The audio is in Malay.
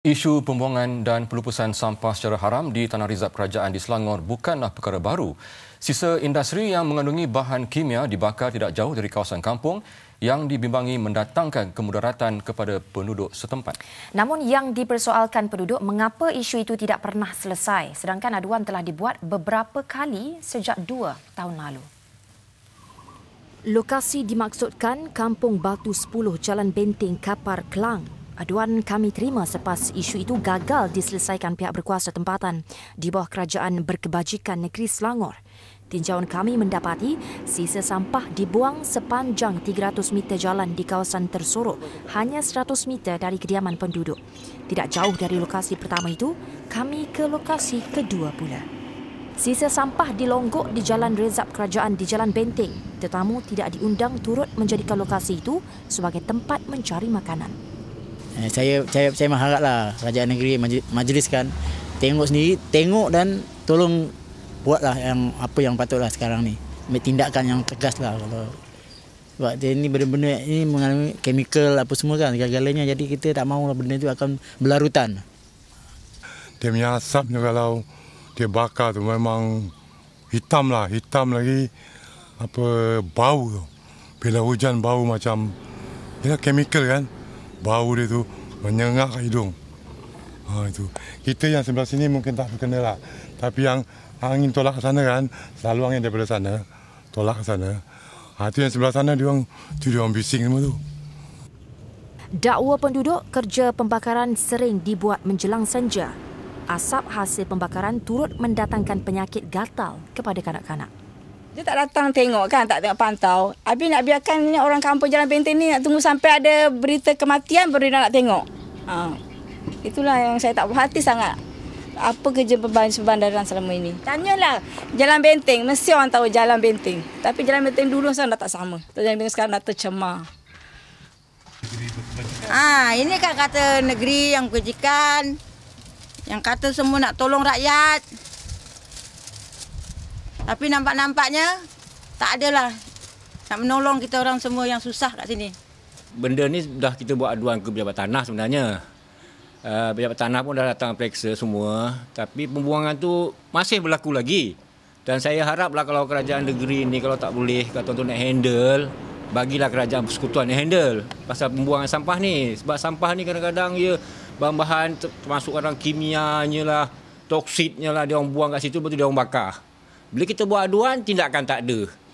Isu pembuangan dan pelupusan sampah secara haram di Tanah Rizab Kerajaan di Selangor bukanlah perkara baru. Sisa industri yang mengandungi bahan kimia dibakar tidak jauh dari kawasan kampung yang dibimbangi mendatangkan kemudaratan kepada penduduk setempat. Namun yang dipersoalkan penduduk mengapa isu itu tidak pernah selesai sedangkan aduan telah dibuat beberapa kali sejak dua tahun lalu. Lokasi dimaksudkan Kampung Batu 10 Jalan Benteng, Kapar Kelang Aduan kami terima selepas isu itu gagal diselesaikan pihak berkuasa tempatan di bawah kerajaan berkebajikan negeri Selangor. Tinjauan kami mendapati sisa sampah dibuang sepanjang 300 meter jalan di kawasan tersorok hanya 100 meter dari kediaman penduduk. Tidak jauh dari lokasi pertama itu, kami ke lokasi kedua pula. Sisa sampah dilonggok di Jalan Rezap Kerajaan di Jalan Benteng. Tetamu tidak diundang turut menjadikan lokasi itu sebagai tempat mencari makanan. Eh, saya saya saya mengharaplah kerajaan negeri majlis kan tengok sendiri tengok dan tolong buatlah yang apa yang patutlah sekarang ni ambil tindakan yang tegaslah kalau sebab dia ni benar-benar ini mengalami kemikal apa semua kan segala-galanya jadi kita tak mahu benda itu akan berlarutan dia punya asapnya kalau dia bakar tu memang hitam lah hitam lagi apa bau tu bila hujan bau macam ialah kemikal kan bau dia tu menyengat kat hidung. Ha, itu. Kita yang sebelah sini mungkin tak terkena lah. Tapi yang angin tolak ke sana kan, selalu angin daripada sana, tolak ke sana. Ha, itu yang sebelah sana, dia tu dia orang bising semua tu. Dakwa penduduk, kerja pembakaran sering dibuat menjelang senja. Asap hasil pembakaran turut mendatangkan penyakit gatal kepada kanak-kanak. Dia tak datang tengok kan, tak tengok pantau. Abi nak biarkan orang kampung Jalan Benteng ni nak tunggu sampai ada berita kematian baru dia nak tengok. Ha. Itulah yang saya tak berhati sangat. Apa kerja perbandaran selama ini? Tanyalah Jalan Benteng. Mesti orang tahu Jalan Benteng. Tapi Jalan Benteng dulu sekarang dah tak sama. Jalan Benteng sekarang dah tercemar. Ah, ha, ini kan kata negeri yang kujikan, Yang kata semua nak tolong rakyat. Tapi nampak-nampaknya tak adalah nak menolong kita orang semua yang susah kat sini. Benda ni dah kita buat aduan ke pejabat tanah sebenarnya. Uh, pejabat tanah pun dah datang periksa semua. Tapi pembuangan tu masih berlaku lagi. Dan saya haraplah kalau kerajaan negeri ni kalau tak boleh kata tu nak handle bagilah kerajaan persekutuan ni handle pasal pembuangan sampah ni sebab sampah ni kadang-kadang ya bahan-bahan termasuk kadang kimianya lah toksidnya lah dia orang buang kat situ lepas tu dia orang bakar bila kita buat aduan, tindakan tak ada.